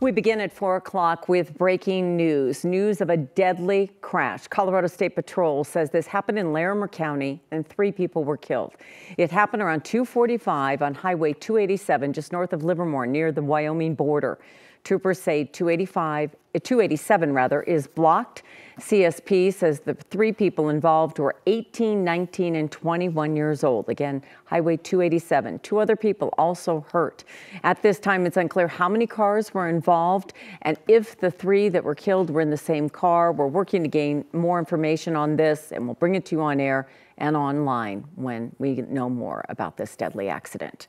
We begin at 4 o'clock with breaking news, news of a deadly crash. Colorado State Patrol says this happened in Larimer County and three people were killed. It happened around 245 on Highway 287 just north of Livermore near the Wyoming border. Troopers say 285, 287 rather, is blocked CSP says the three people involved were 18, 19, and 21 years old. Again, Highway 287. Two other people also hurt. At this time, it's unclear how many cars were involved and if the three that were killed were in the same car. We're working to gain more information on this, and we'll bring it to you on air and online when we know more about this deadly accident.